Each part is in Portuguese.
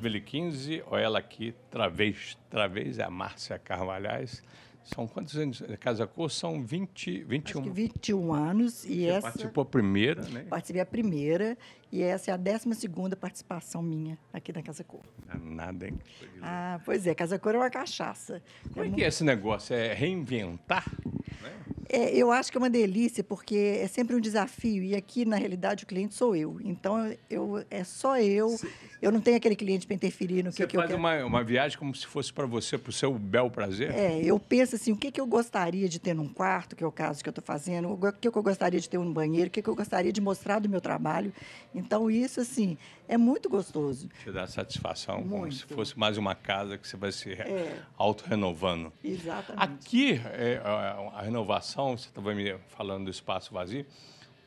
2015, olha ela aqui, Travês. Travês é a Márcia Carvalhais. São quantos anos? Casa Cor são 20, 21. Acho 21 anos. E Você essa... participou a primeira, né? Participei a primeira. E essa é a 12 participação minha aqui na Casa Cor. Nada, hein? Ah, pois é. Casa Cor é uma cachaça. Como é, é que muito... é esse negócio? É reinventar? Né? É, eu acho que é uma delícia, porque é sempre um desafio. E aqui, na realidade, o cliente sou eu. Então, eu, é só eu. eu não tenho aquele cliente para interferir no que, que eu quero. Você faz uma viagem como se fosse para você, para o seu bel prazer? É, eu penso assim, o que, que eu gostaria de ter num quarto, que é o caso que eu estou fazendo, o que, que eu gostaria de ter num banheiro, o que, que eu gostaria de mostrar do meu trabalho. Então, isso, assim, é muito gostoso. Te dá satisfação, muito. como se fosse mais uma casa que você vai se é. auto-renovando. Exatamente. Aqui, é, a renovação você estava tá- me falando do espaço vazio,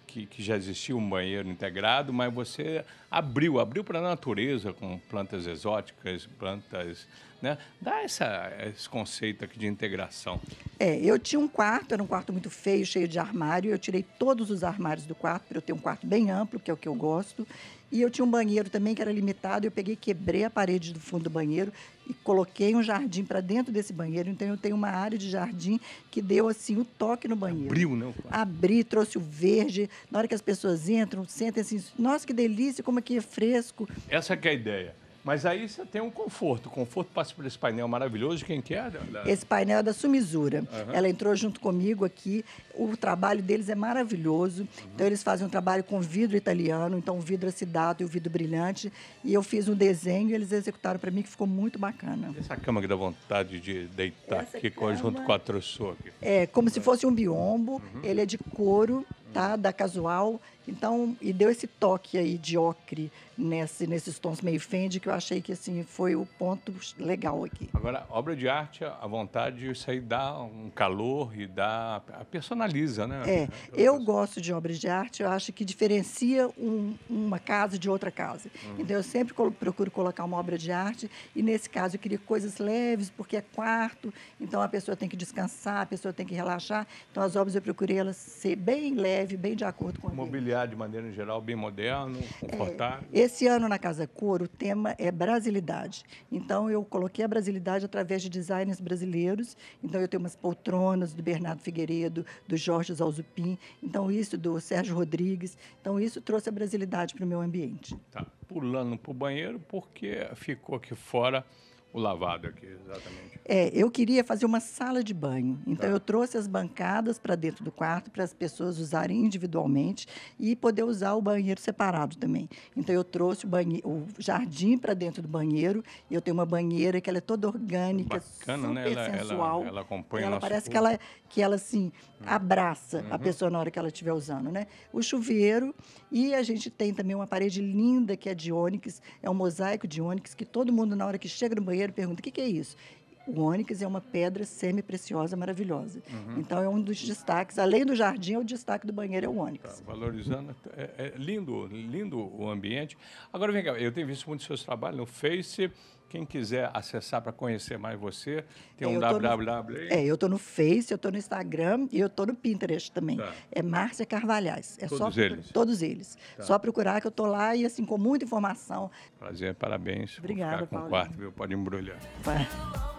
que, que, já existia um banheiro integrado, mas você abriu, abriu para a natureza com plantas exóticas, plantas né? Dá essa, esse conceito aqui de integração. É, eu tinha um quarto, era um quarto muito feio, cheio de armário. Eu tirei todos os armários do quarto, para eu ter um quarto bem amplo, que é o que eu gosto. E eu tinha um banheiro também que era limitado. Eu peguei, quebrei a parede do fundo do banheiro e coloquei um jardim para dentro desse banheiro. Então eu tenho uma área de jardim que deu assim o um toque no banheiro. Abriu, não? Né, Abri, trouxe o verde. Na hora que as pessoas entram, sentem assim, nossa, que delícia, como aqui é, é fresco. Essa é a ideia. Mas aí você tem um conforto. O conforto passa por esse painel maravilhoso. Quem quer. É? Da... Esse painel é da Sumisura, Uhum. Ela entrou junto comigo aqui. O trabalho deles é maravilhoso. Uhum. Então, eles fazem um trabalho com vidro italiano. Então, o vidro acidado e o vidro brilhante. E eu fiz um desenho e eles executaram para mim, que ficou muito bacana. Essa cama que dá vontade de deitar Essa aqui cama... junto com a troçou. É, como se fosse um biombo. Uhum. Ele é de couro tá? Da casual. Então, e deu esse toque aí de ocre nesse, nesses tons meio Fendi, que eu achei que assim foi o ponto legal aqui. Agora, obra de arte, a vontade, isso aí dá um calor e dá. personaliza, né? É, eu gosto de obras de arte, eu acho que diferencia um, uma casa de outra casa. Uhum. Então, eu sempre procuro colocar uma obra de arte, e nesse caso eu queria coisas leves, porque é quarto, então a pessoa tem que descansar, a pessoa tem que relaxar. Então, as obras eu procurei elas ser bem leves leve, bem de acordo com o Mobiliário, de maneira geral, bem moderno, confortável. É, esse ano na Casa Cor, o tema é brasilidade. Então, eu coloquei a brasilidade através de designers brasileiros. Então, eu tenho umas poltronas do Bernardo Figueiredo, do Jorge Zalzupin, então isso, do Sérgio Rodrigues. Então, isso trouxe a brasilidade para o meu ambiente. Tá pulando para o banheiro porque ficou aqui fora o lavado aqui, exatamente. É, eu queria fazer uma sala de banho. Então, tá. eu trouxe as bancadas para dentro do quarto para as pessoas usarem individualmente e poder usar o banheiro separado também. Então, eu trouxe o, banheiro, o jardim para dentro do banheiro. eu tenho uma banheira que ela é toda orgânica, Bacana, super né? sensual. Ela, ela acompanha ela parece que ela, que ela assim, uhum. abraça uhum. a pessoa na hora que ela estiver usando, né? O chuveiro. E a gente tem também uma parede linda que é de ônix. É um mosaico de ônix que todo mundo, na hora que chega no banheiro, pergunta: o que, que é isso? O ônix é uma pedra semi-preciosa maravilhosa. Uhum. Então, é um dos destaques. Além do jardim, é o destaque do banheiro é o ônix. Tá, valorizando. É, é, lindo, lindo o ambiente. Agora, vem cá, eu tenho visto muitos seus trabalhos no Face. Quem quiser acessar para conhecer mais você, tem é, um www. No, é, eu estou no Face, eu estou no Instagram e eu estou no Pinterest também. Tá. É Márcia Carvalhais. É todos só, eles? Todos eles. Tá. Só procurar que eu estou lá e, assim, com muita informação. Prazer, parabéns. Obrigada, Paulo. com o quarto, viu? Pode embrulhar. Vai.